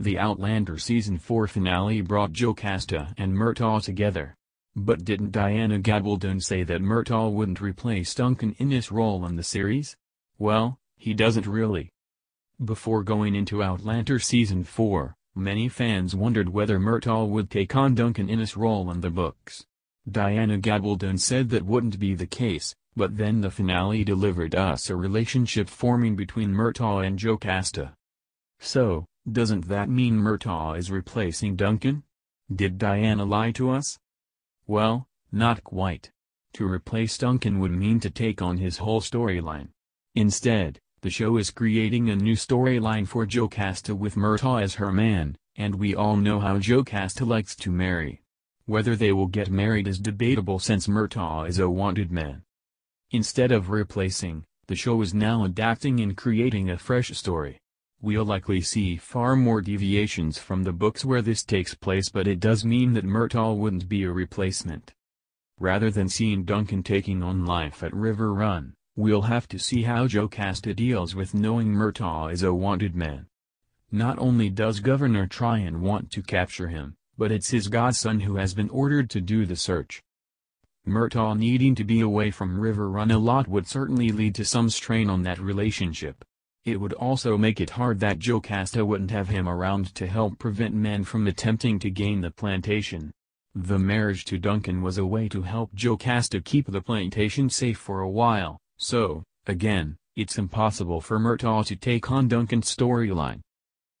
The Outlander season 4 finale brought Jocasta and Murtaugh together. But didn't Diana Gabaldon say that Murtaugh wouldn't replace Duncan in this role in the series? Well, he doesn't really. Before going into Outlander Season 4, many fans wondered whether Murtaugh would take on Duncan in his role in the books. Diana Gabaldon said that wouldn't be the case, but then the finale delivered us a relationship forming between Murtaugh and Jocasta. So, doesn't that mean Murtaugh is replacing Duncan? Did Diana lie to us? Well, not quite. To replace Duncan would mean to take on his whole storyline. Instead, the show is creating a new storyline for Joe Casta with Murtaugh as her man, and we all know how Joe Casta likes to marry. Whether they will get married is debatable since Murtaugh is a wanted man. Instead of replacing, the show is now adapting and creating a fresh story. We'll likely see far more deviations from the books where this takes place but it does mean that Murtaugh wouldn't be a replacement. Rather than seeing Duncan taking on life at River Run, we'll have to see how Jocasta deals with knowing Murtaugh is a wanted man. Not only does Governor Tryon want to capture him, but it's his godson who has been ordered to do the search. Murtaugh needing to be away from River Run a lot would certainly lead to some strain on that relationship. It would also make it hard that Jocasta wouldn't have him around to help prevent men from attempting to gain the plantation. The marriage to Duncan was a way to help Jocasta keep the plantation safe for a while, so, again, it's impossible for Murtaugh to take on Duncan's storyline.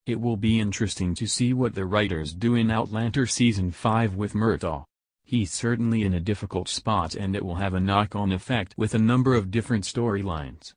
It will be interesting to see what the writers do in Outlander Season 5 with Murtaugh. He's certainly in a difficult spot and it will have a knock-on effect with a number of different storylines.